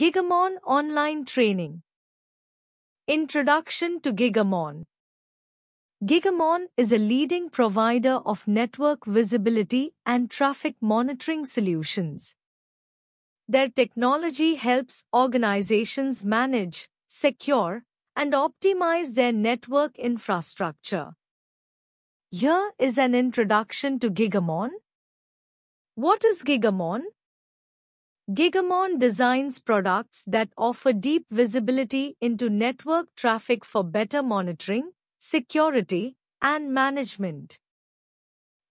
Gigamon Online Training Introduction to Gigamon Gigamon is a leading provider of network visibility and traffic monitoring solutions. Their technology helps organizations manage, secure, and optimize their network infrastructure. Here is an introduction to Gigamon. What is Gigamon? Gigamon designs products that offer deep visibility into network traffic for better monitoring, security, and management.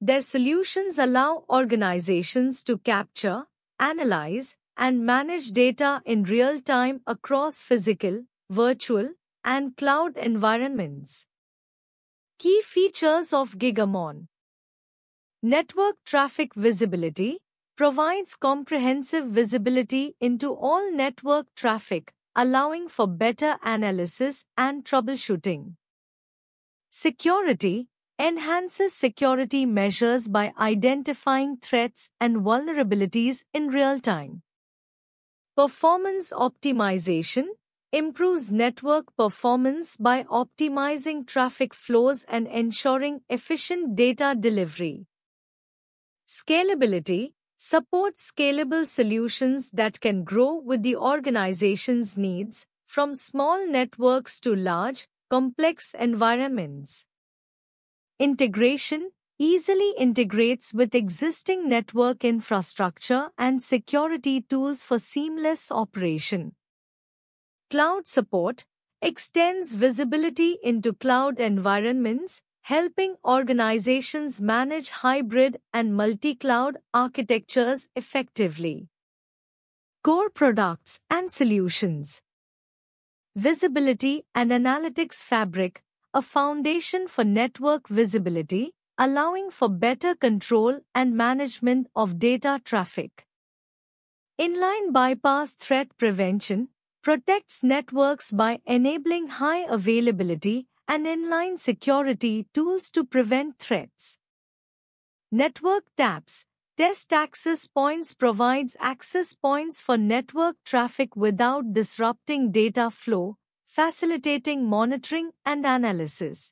Their solutions allow organizations to capture, analyze, and manage data in real time across physical, virtual, and cloud environments. Key features of Gigamon Network traffic visibility, provides comprehensive visibility into all network traffic, allowing for better analysis and troubleshooting. Security enhances security measures by identifying threats and vulnerabilities in real time. Performance optimization improves network performance by optimizing traffic flows and ensuring efficient data delivery. Scalability Support scalable solutions that can grow with the organization's needs, from small networks to large, complex environments. Integration easily integrates with existing network infrastructure and security tools for seamless operation. Cloud support extends visibility into cloud environments, helping organizations manage hybrid and multi-cloud architectures effectively. Core products and solutions. Visibility and Analytics Fabric, a foundation for network visibility, allowing for better control and management of data traffic. Inline bypass threat prevention protects networks by enabling high availability and inline security tools to prevent threats. Network TAPS Test access points provides access points for network traffic without disrupting data flow, facilitating monitoring and analysis.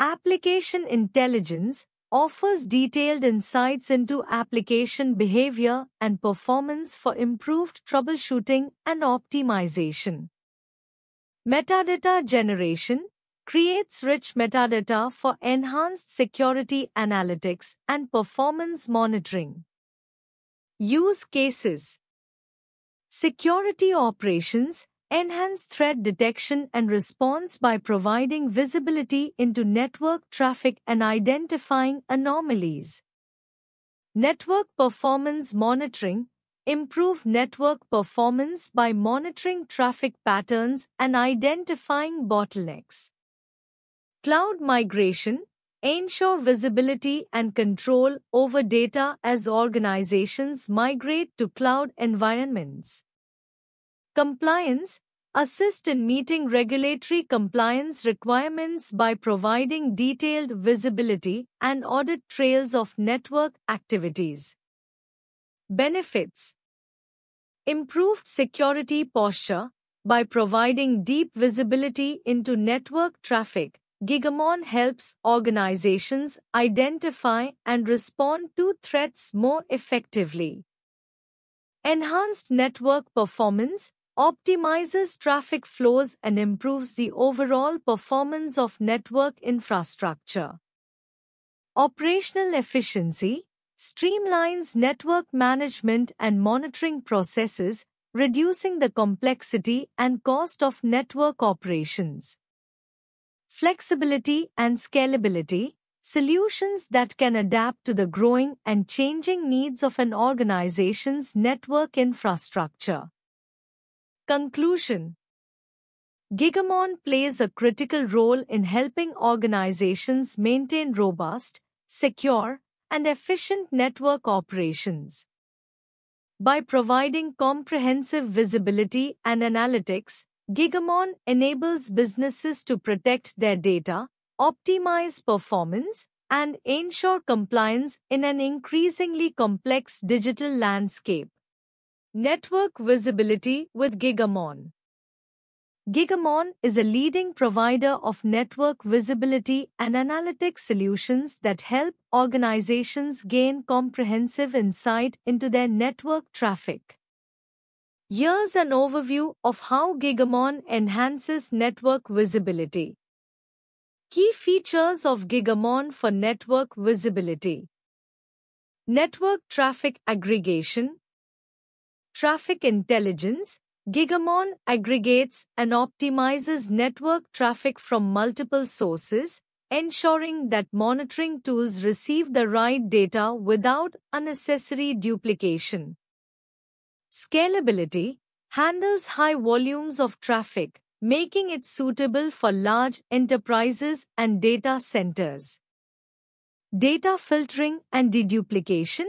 Application intelligence offers detailed insights into application behavior and performance for improved troubleshooting and optimization. Metadata generation creates rich metadata for enhanced security analytics and performance monitoring. Use cases Security operations enhance threat detection and response by providing visibility into network traffic and identifying anomalies. Network performance monitoring improve network performance by monitoring traffic patterns and identifying bottlenecks. Cloud migration ensure visibility and control over data as organizations migrate to cloud environments. Compliance assist in meeting regulatory compliance requirements by providing detailed visibility and audit trails of network activities. Benefits Improved security posture by providing deep visibility into network traffic. Gigamon helps organizations identify and respond to threats more effectively. Enhanced network performance optimizes traffic flows and improves the overall performance of network infrastructure. Operational efficiency streamlines network management and monitoring processes, reducing the complexity and cost of network operations. Flexibility and scalability, solutions that can adapt to the growing and changing needs of an organization's network infrastructure. Conclusion Gigamon plays a critical role in helping organizations maintain robust, secure, and efficient network operations. By providing comprehensive visibility and analytics, Gigamon enables businesses to protect their data, optimize performance, and ensure compliance in an increasingly complex digital landscape. Network visibility with Gigamon. Gigamon is a leading provider of network visibility and analytic solutions that help organizations gain comprehensive insight into their network traffic. Here's an overview of how Gigamon enhances network visibility. Key features of Gigamon for network visibility. Network traffic aggregation, traffic intelligence, Gigamon aggregates and optimizes network traffic from multiple sources, ensuring that monitoring tools receive the right data without unnecessary duplication. Scalability handles high volumes of traffic, making it suitable for large enterprises and data centers. Data filtering and deduplication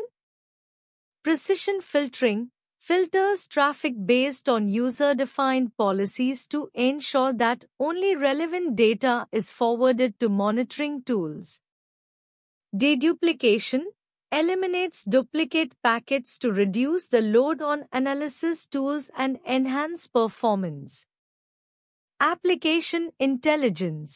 Precision filtering filters traffic based on user-defined policies to ensure that only relevant data is forwarded to monitoring tools. Deduplication eliminates duplicate packets to reduce the load on analysis tools and enhance performance. Application Intelligence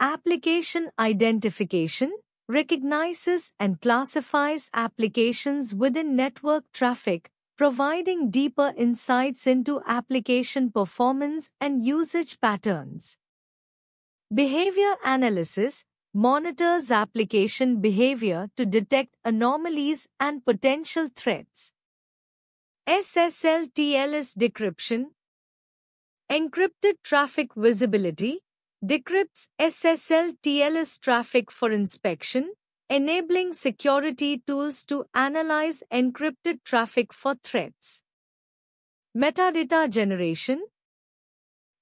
Application Identification recognizes and classifies applications within network traffic providing deeper insights into application performance and usage patterns. Behavior analysis monitors application behavior to detect anomalies and potential threats. SSL TLS decryption Encrypted traffic visibility decrypts SSL TLS traffic for inspection, enabling security tools to analyze encrypted traffic for threats. Metadata generation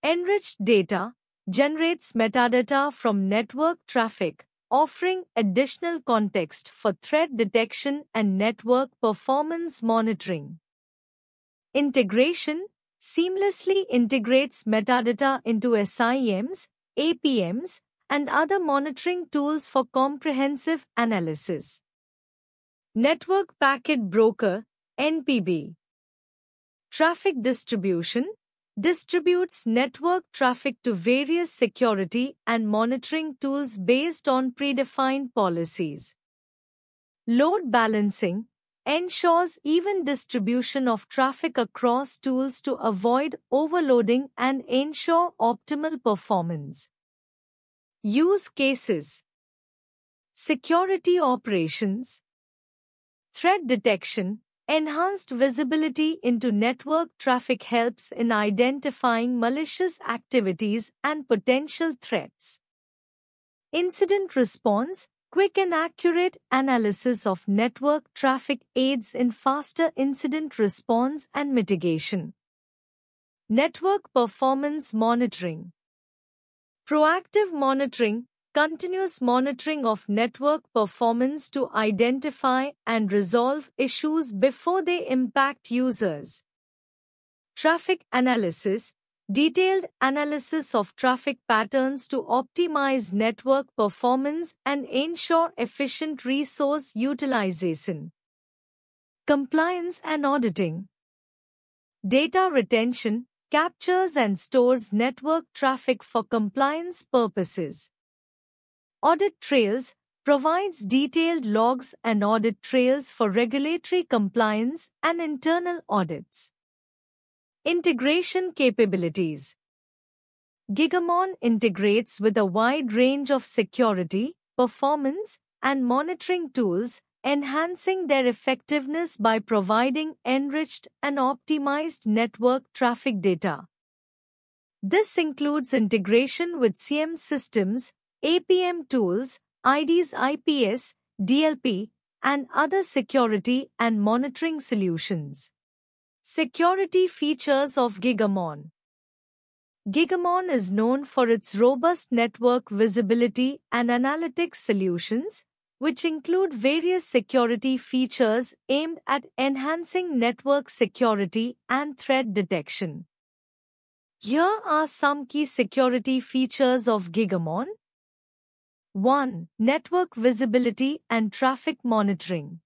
Enriched data generates metadata from network traffic, offering additional context for threat detection and network performance monitoring. Integration seamlessly integrates metadata into SIMs, APMs, and other monitoring tools for comprehensive analysis. Network Packet Broker NPB Traffic distribution distributes network traffic to various security and monitoring tools based on predefined policies. Load balancing ensures even distribution of traffic across tools to avoid overloading and ensure optimal performance. Use cases Security operations, threat detection, enhanced visibility into network traffic helps in identifying malicious activities and potential threats. Incident response, quick and accurate analysis of network traffic aids in faster incident response and mitigation. Network performance monitoring. Proactive monitoring, continuous monitoring of network performance to identify and resolve issues before they impact users. Traffic analysis, detailed analysis of traffic patterns to optimize network performance and ensure efficient resource utilization. Compliance and auditing. Data retention, captures and stores network traffic for compliance purposes. Audit trails provides detailed logs and audit trails for regulatory compliance and internal audits. Integration capabilities Gigamon integrates with a wide range of security, performance, and monitoring tools enhancing their effectiveness by providing enriched and optimized network traffic data. This includes integration with CM systems, APM tools, IDs IPS, DLP, and other security and monitoring solutions. Security features of Gigamon Gigamon is known for its robust network visibility and analytics solutions, which include various security features aimed at enhancing network security and threat detection. Here are some key security features of Gigamon. 1. Network visibility and traffic monitoring.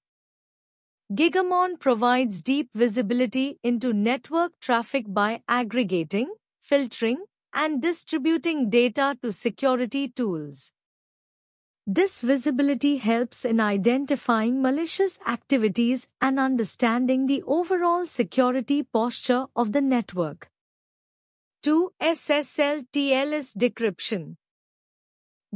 Gigamon provides deep visibility into network traffic by aggregating, filtering, and distributing data to security tools, this visibility helps in identifying malicious activities and understanding the overall security posture of the network. 2. SSL TLS decryption.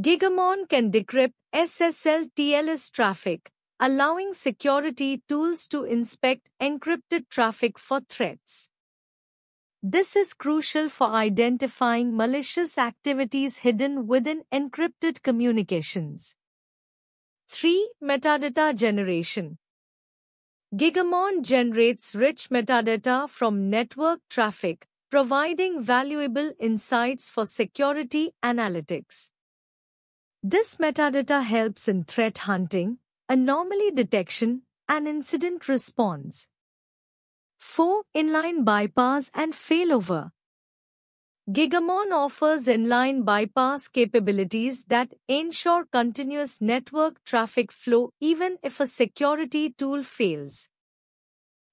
Gigamon can decrypt SSL TLS traffic, allowing security tools to inspect encrypted traffic for threats. This is crucial for identifying malicious activities hidden within encrypted communications. 3. Metadata generation. Gigamon generates rich metadata from network traffic, providing valuable insights for security analytics. This metadata helps in threat hunting, anomaly detection, and incident response. 4. Inline bypass and failover. Gigamon offers inline bypass capabilities that ensure continuous network traffic flow even if a security tool fails.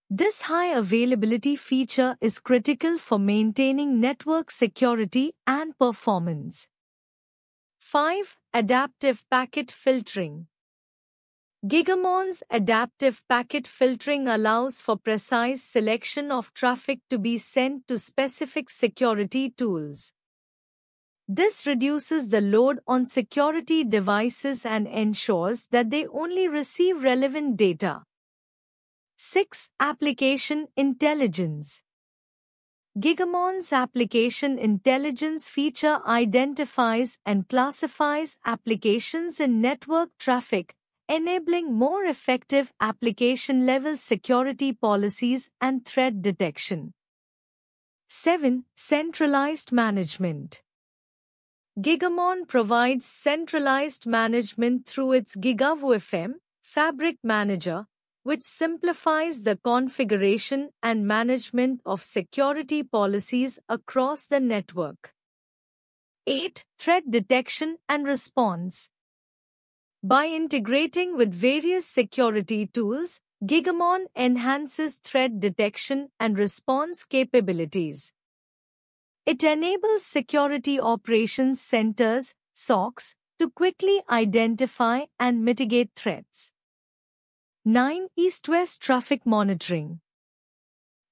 This high availability feature is critical for maintaining network security and performance. 5. Adaptive packet filtering. Gigamon's adaptive packet filtering allows for precise selection of traffic to be sent to specific security tools. This reduces the load on security devices and ensures that they only receive relevant data. 6. Application Intelligence Gigamon's application intelligence feature identifies and classifies applications in network traffic enabling more effective application-level security policies and threat detection. 7. Centralized Management Gigamon provides centralized management through its GigaVoFM Fabric Manager, which simplifies the configuration and management of security policies across the network. 8. Threat Detection and Response by integrating with various security tools, Gigamon enhances threat detection and response capabilities. It enables security operations centers, SOCs, to quickly identify and mitigate threats. 9. East-West Traffic Monitoring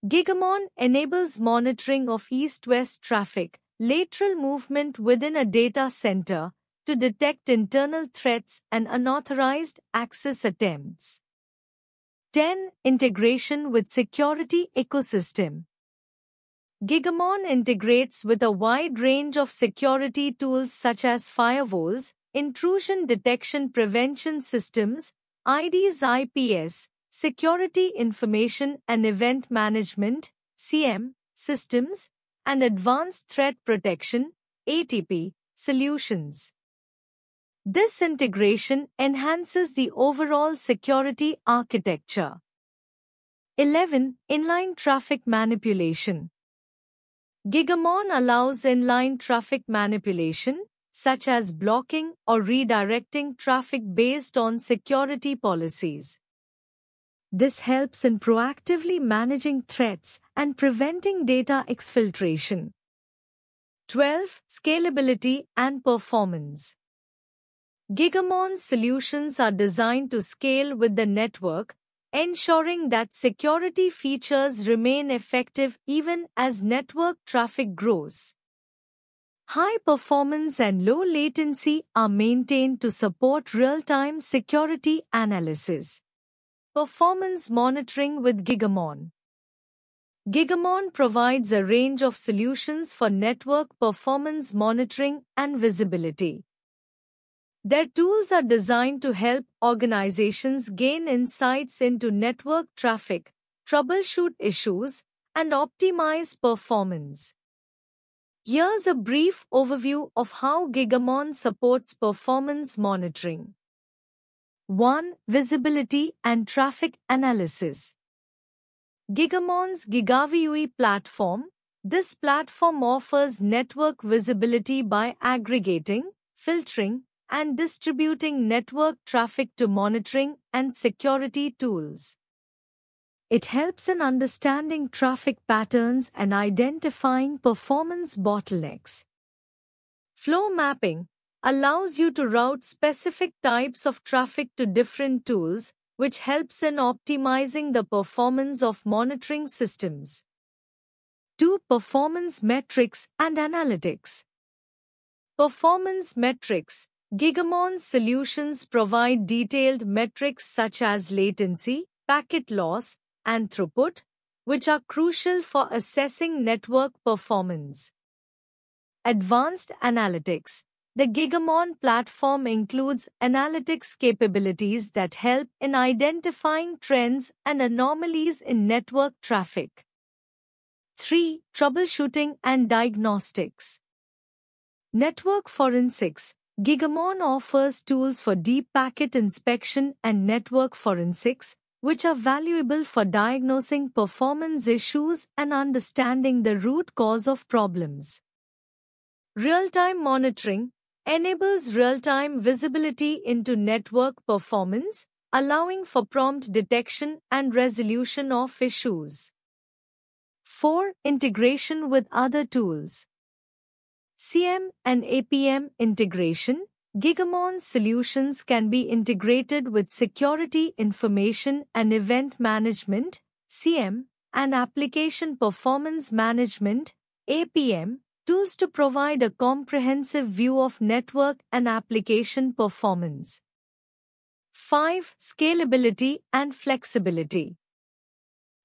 Gigamon enables monitoring of east-west traffic, lateral movement within a data center, to detect internal threats and unauthorized access attempts. 10. Integration with security ecosystem. Gigamon integrates with a wide range of security tools such as firewalls, intrusion detection prevention systems, IDs IPS, security information and event management, CM, systems, and advanced threat protection, ATP, solutions. This integration enhances the overall security architecture. 11. Inline traffic manipulation. Gigamon allows inline traffic manipulation, such as blocking or redirecting traffic based on security policies. This helps in proactively managing threats and preventing data exfiltration. 12. Scalability and performance. Gigamon's solutions are designed to scale with the network, ensuring that security features remain effective even as network traffic grows. High performance and low latency are maintained to support real-time security analysis. Performance monitoring with Gigamon. Gigamon provides a range of solutions for network performance monitoring and visibility. Their tools are designed to help organizations gain insights into network traffic, troubleshoot issues, and optimize performance. Here's a brief overview of how Gigamon supports performance monitoring. 1. Visibility and Traffic Analysis Gigamon's GigaVUE platform. This platform offers network visibility by aggregating, filtering, and distributing network traffic to monitoring and security tools. It helps in understanding traffic patterns and identifying performance bottlenecks. Flow mapping allows you to route specific types of traffic to different tools, which helps in optimizing the performance of monitoring systems. 2. Performance metrics and analytics. Performance metrics Gigamon solutions provide detailed metrics such as latency, packet loss, and throughput, which are crucial for assessing network performance. Advanced Analytics The Gigamon platform includes analytics capabilities that help in identifying trends and anomalies in network traffic. 3. Troubleshooting and Diagnostics Network Forensics Gigamon offers tools for deep packet inspection and network forensics, which are valuable for diagnosing performance issues and understanding the root cause of problems. Real-time monitoring enables real-time visibility into network performance, allowing for prompt detection and resolution of issues. 4. Integration with other tools CM and APM integration, Gigamon solutions can be integrated with security information and event management, CM, and application performance management, APM, tools to provide a comprehensive view of network and application performance. 5. Scalability and flexibility.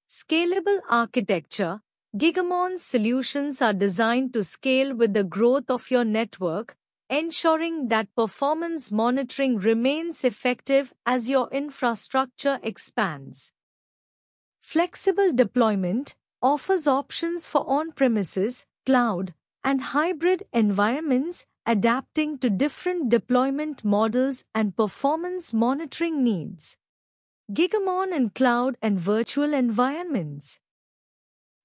Scalable architecture Gigamon's solutions are designed to scale with the growth of your network, ensuring that performance monitoring remains effective as your infrastructure expands. Flexible deployment offers options for on-premises, cloud, and hybrid environments adapting to different deployment models and performance monitoring needs. Gigamon in cloud and virtual environments.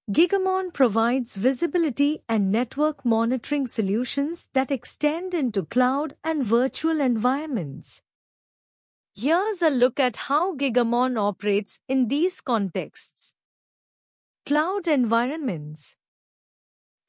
Gigamon provides visibility and network monitoring solutions that extend into cloud and virtual environments. Here's a look at how Gigamon operates in these contexts. Cloud environments.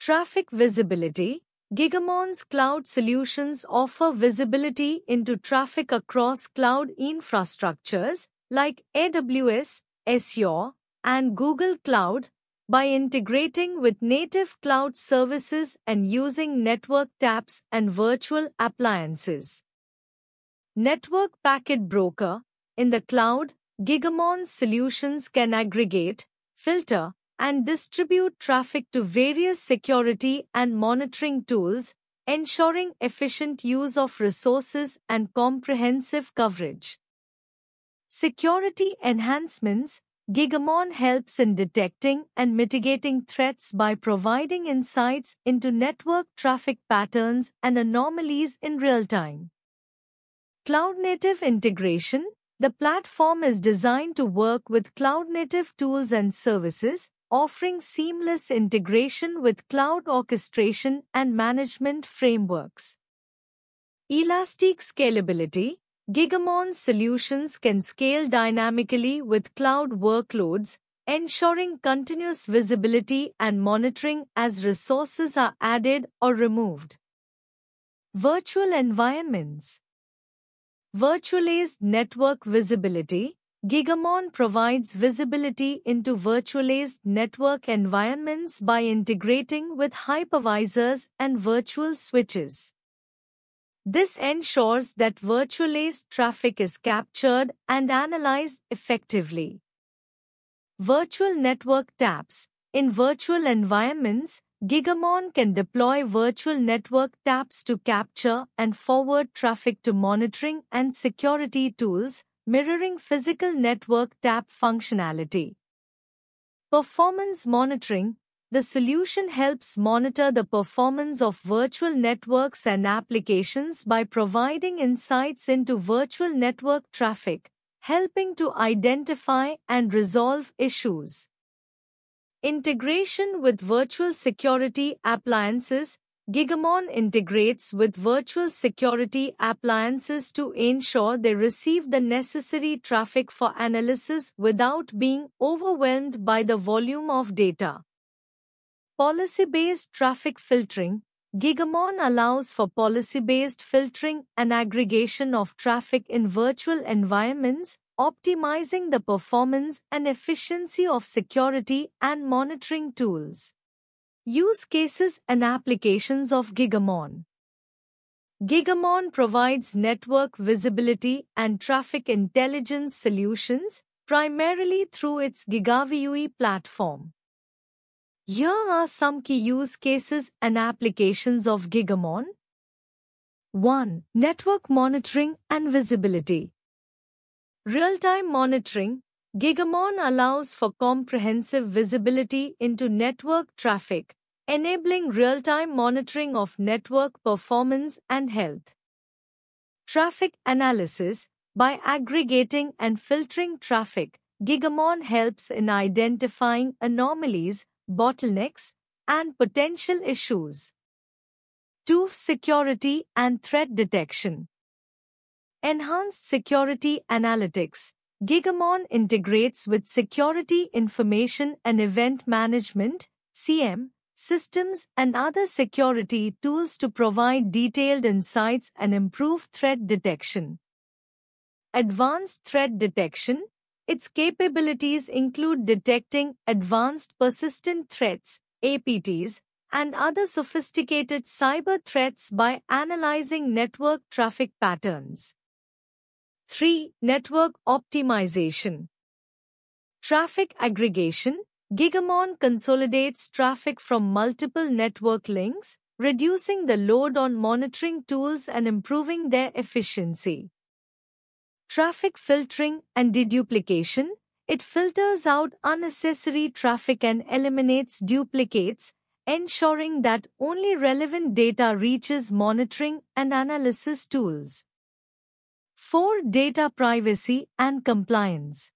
Traffic visibility. Gigamon's cloud solutions offer visibility into traffic across cloud infrastructures like AWS, Azure, and Google Cloud by integrating with native cloud services and using network taps and virtual appliances. Network Packet Broker in the cloud, Gigamon solutions can aggregate, filter, and distribute traffic to various security and monitoring tools, ensuring efficient use of resources and comprehensive coverage. Security enhancements Gigamon helps in detecting and mitigating threats by providing insights into network traffic patterns and anomalies in real time. Cloud-native integration The platform is designed to work with cloud-native tools and services, offering seamless integration with cloud orchestration and management frameworks. Elastic scalability Gigamon solutions can scale dynamically with cloud workloads, ensuring continuous visibility and monitoring as resources are added or removed. Virtual environments Virtualized network visibility Gigamon provides visibility into virtualized network environments by integrating with hypervisors and virtual switches. This ensures that virtualized traffic is captured and analyzed effectively. Virtual network taps. In virtual environments, Gigamon can deploy virtual network taps to capture and forward traffic to monitoring and security tools, mirroring physical network tap functionality. Performance monitoring the solution helps monitor the performance of virtual networks and applications by providing insights into virtual network traffic, helping to identify and resolve issues. Integration with virtual security appliances Gigamon integrates with virtual security appliances to ensure they receive the necessary traffic for analysis without being overwhelmed by the volume of data. Policy-based traffic filtering Gigamon allows for policy-based filtering and aggregation of traffic in virtual environments, optimizing the performance and efficiency of security and monitoring tools. Use cases and applications of Gigamon Gigamon provides network visibility and traffic intelligence solutions, primarily through its GigaVUE platform. Here are some key use cases and applications of Gigamon. 1. Network monitoring and visibility. Real-time monitoring, Gigamon allows for comprehensive visibility into network traffic, enabling real-time monitoring of network performance and health. Traffic analysis, by aggregating and filtering traffic, Gigamon helps in identifying anomalies bottlenecks, and potential issues. 2. Security and threat detection. Enhanced security analytics. Gigamon integrates with security information and event management, CM, systems and other security tools to provide detailed insights and improve threat detection. Advanced threat detection its capabilities include detecting advanced persistent threats, APTs, and other sophisticated cyber threats by analyzing network traffic patterns. 3. Network optimization. Traffic aggregation. Gigamon consolidates traffic from multiple network links, reducing the load on monitoring tools and improving their efficiency. Traffic filtering and deduplication. It filters out unnecessary traffic and eliminates duplicates, ensuring that only relevant data reaches monitoring and analysis tools. 4. Data privacy and compliance.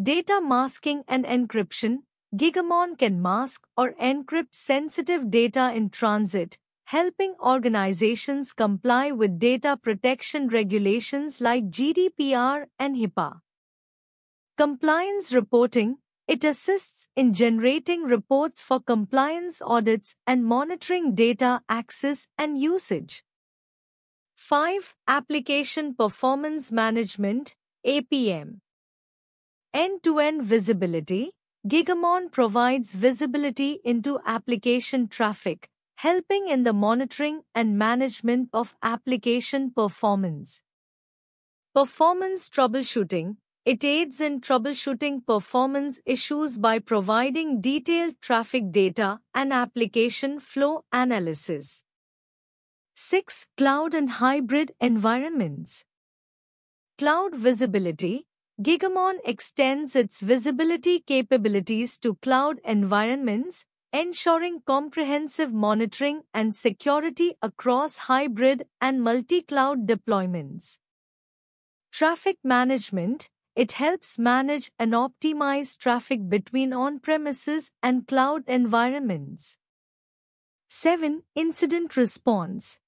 Data masking and encryption. Gigamon can mask or encrypt sensitive data in transit, helping organizations comply with data protection regulations like GDPR and HIPAA. Compliance reporting it assists in generating reports for compliance audits and monitoring data access and usage. 5. Application Performance Management APM End-to-end visibility Gigamon provides visibility into application traffic, helping in the monitoring and management of application performance. Performance troubleshooting It aids in troubleshooting performance issues by providing detailed traffic data and application flow analysis. 6. Cloud and hybrid environments. Cloud visibility Gigamon extends its visibility capabilities to cloud environments, ensuring comprehensive monitoring and security across hybrid and multi-cloud deployments. Traffic management, it helps manage and optimize traffic between on-premises and cloud environments. 7. Incident response.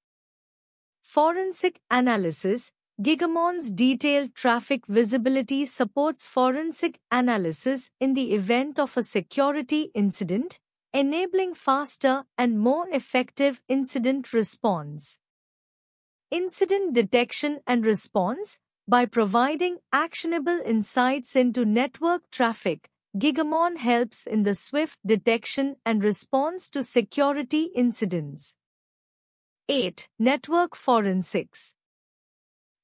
Forensic analysis, Gigamon's detailed traffic visibility supports forensic analysis in the event of a security incident, enabling faster and more effective incident response. Incident detection and response by providing actionable insights into network traffic, Gigamon helps in the swift detection and response to security incidents. 8. Network Forensics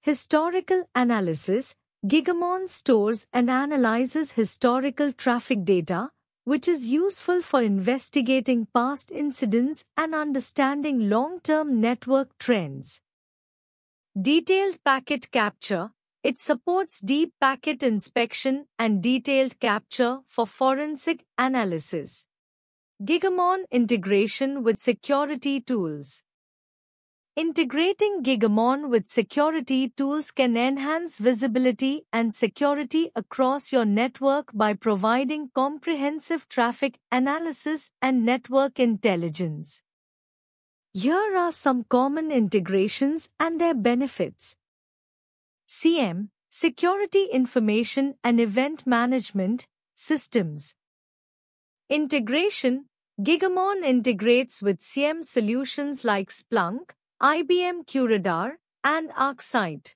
Historical Analysis Gigamon stores and analyzes historical traffic data which is useful for investigating past incidents and understanding long-term network trends. Detailed packet capture. It supports deep packet inspection and detailed capture for forensic analysis. Gigamon integration with security tools. Integrating Gigamon with security tools can enhance visibility and security across your network by providing comprehensive traffic analysis and network intelligence. Here are some common integrations and their benefits. CM, Security Information and Event Management, Systems. Integration, Gigamon integrates with CM solutions like Splunk, IBM Curadar, and ArcSight.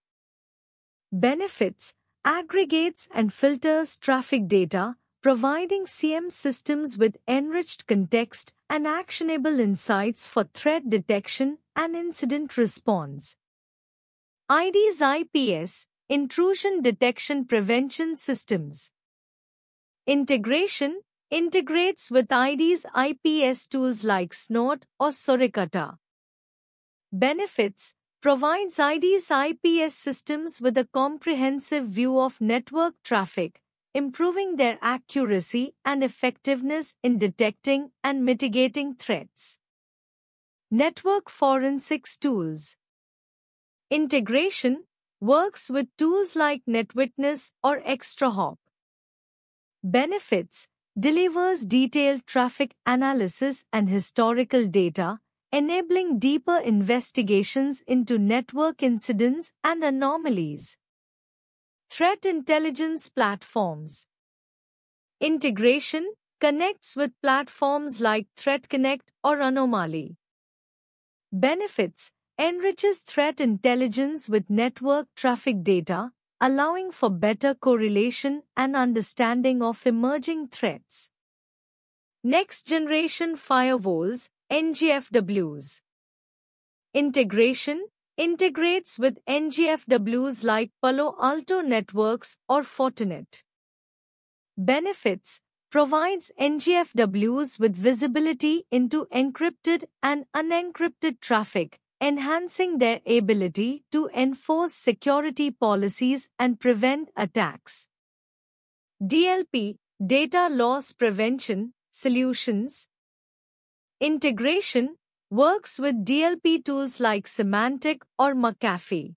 Benefits aggregates and filters traffic data, providing CM systems with enriched context and actionable insights for threat detection and incident response. ID's IPS, Intrusion Detection Prevention Systems. Integration integrates with ID's IPS tools like Snort or Suricata. Benefits provides ID's IPS systems with a comprehensive view of network traffic, improving their accuracy and effectiveness in detecting and mitigating threats. Network forensics tools. Integration works with tools like NetWitness or ExtraHop. Benefits delivers detailed traffic analysis and historical data, enabling deeper investigations into network incidents and anomalies. Threat intelligence platforms. Integration connects with platforms like Threat Connect or Anomaly. Benefits enriches threat intelligence with network traffic data, allowing for better correlation and understanding of emerging threats. Next generation firewalls NGFWs. Integration integrates with NGFWs like Palo Alto Networks or Fortinet. Benefits provides NGFWs with visibility into encrypted and unencrypted traffic, enhancing their ability to enforce security policies and prevent attacks. DLP, Data Loss Prevention, Solutions, Integration works with DLP tools like Semantic or McAfee.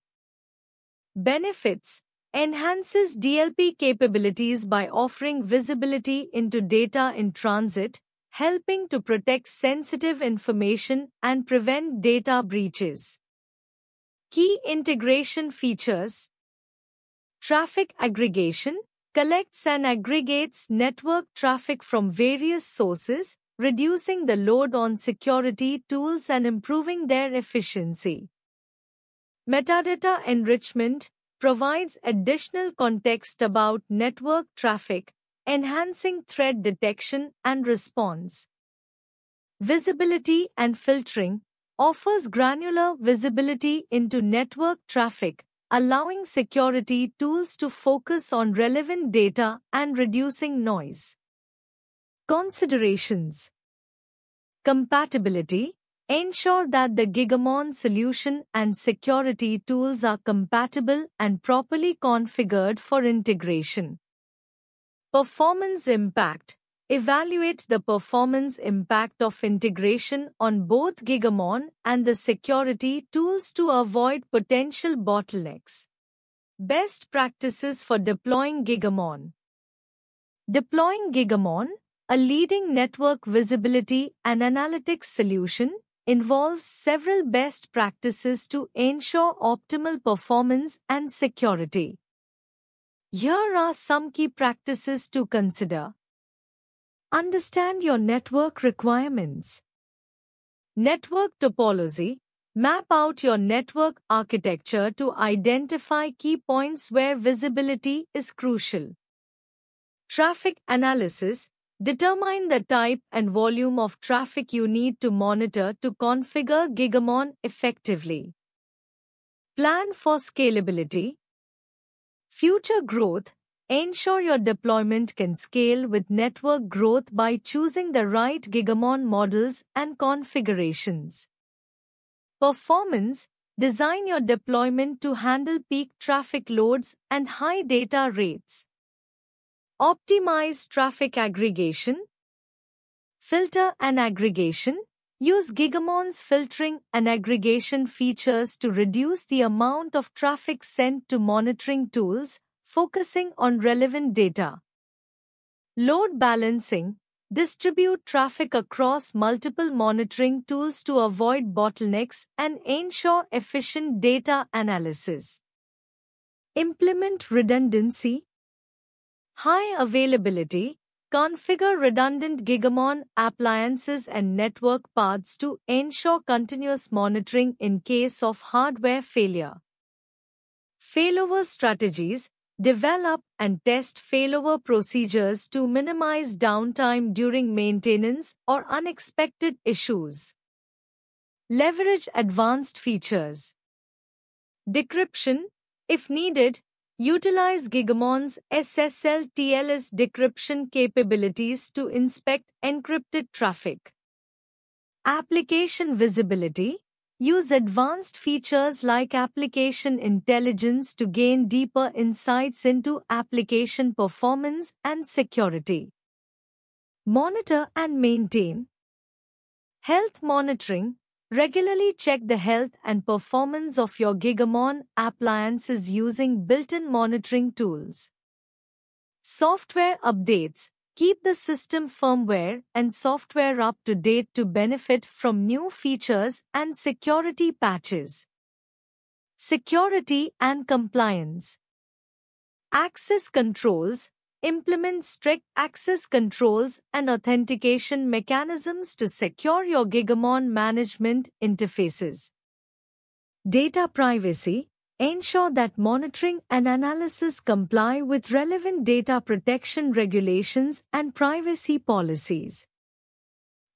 Benefits Enhances DLP capabilities by offering visibility into data in transit, helping to protect sensitive information and prevent data breaches. Key integration features Traffic aggregation collects and aggregates network traffic from various sources, reducing the load on security tools and improving their efficiency. Metadata enrichment provides additional context about network traffic, enhancing threat detection and response. Visibility and filtering offers granular visibility into network traffic, allowing security tools to focus on relevant data and reducing noise. Considerations Compatibility Ensure that the Gigamon solution and security tools are compatible and properly configured for integration. Performance Impact Evaluate the performance impact of integration on both Gigamon and the security tools to avoid potential bottlenecks. Best practices for deploying Gigamon Deploying Gigamon a leading network visibility and analytics solution involves several best practices to ensure optimal performance and security. Here are some key practices to consider. Understand your network requirements. Network topology. Map out your network architecture to identify key points where visibility is crucial. Traffic analysis. Determine the type and volume of traffic you need to monitor to configure Gigamon effectively. Plan for scalability. Future growth. Ensure your deployment can scale with network growth by choosing the right Gigamon models and configurations. Performance. Design your deployment to handle peak traffic loads and high data rates. Optimize traffic aggregation. Filter and aggregation. Use Gigamon's filtering and aggregation features to reduce the amount of traffic sent to monitoring tools, focusing on relevant data. Load balancing. Distribute traffic across multiple monitoring tools to avoid bottlenecks and ensure efficient data analysis. Implement redundancy. High availability, configure redundant Gigamon appliances and network paths to ensure continuous monitoring in case of hardware failure. Failover strategies, develop and test failover procedures to minimize downtime during maintenance or unexpected issues. Leverage advanced features. Decryption, if needed, Utilize Gigamon's SSL TLS decryption capabilities to inspect encrypted traffic. Application visibility. Use advanced features like application intelligence to gain deeper insights into application performance and security. Monitor and maintain. Health monitoring. Regularly check the health and performance of your Gigamon appliances using built-in monitoring tools. Software updates. Keep the system firmware and software up to date to benefit from new features and security patches. Security and compliance. Access controls. Implement strict access controls and authentication mechanisms to secure your Gigamon management interfaces. Data privacy. Ensure that monitoring and analysis comply with relevant data protection regulations and privacy policies.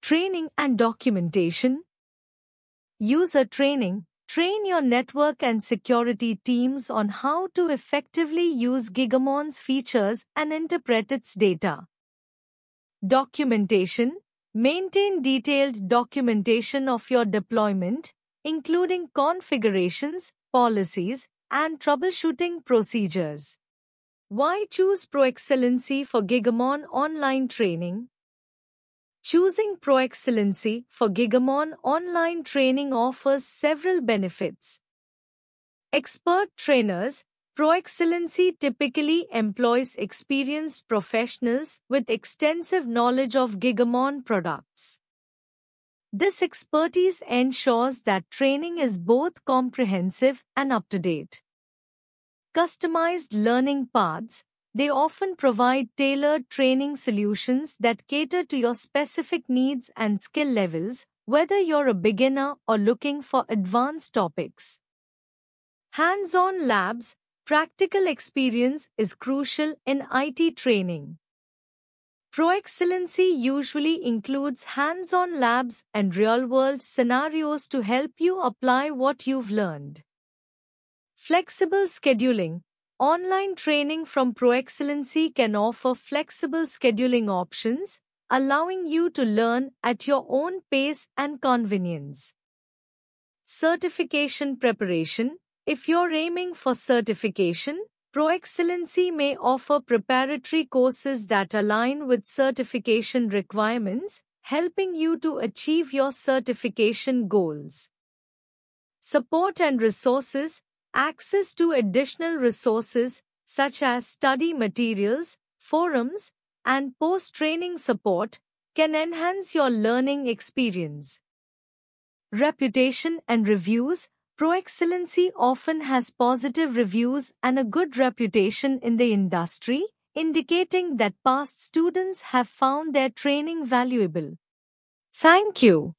Training and documentation. User training Train your network and security teams on how to effectively use Gigamon's features and interpret its data. Documentation Maintain detailed documentation of your deployment, including configurations, policies, and troubleshooting procedures. Why choose ProExcellency for Gigamon online training? Choosing ProExcellency for Gigamon online training offers several benefits. Expert trainers, ProExcellency typically employs experienced professionals with extensive knowledge of Gigamon products. This expertise ensures that training is both comprehensive and up to date. Customized learning paths, they often provide tailored training solutions that cater to your specific needs and skill levels, whether you're a beginner or looking for advanced topics. Hands-on labs, practical experience is crucial in IT training. Pro-excellency usually includes hands-on labs and real-world scenarios to help you apply what you've learned. Flexible scheduling, Online training from ProExcellency can offer flexible scheduling options, allowing you to learn at your own pace and convenience. Certification preparation If you're aiming for certification, ProExcellency may offer preparatory courses that align with certification requirements, helping you to achieve your certification goals. Support and resources access to additional resources such as study materials, forums, and post-training support can enhance your learning experience. Reputation and reviews Pro-excellency often has positive reviews and a good reputation in the industry, indicating that past students have found their training valuable. Thank you.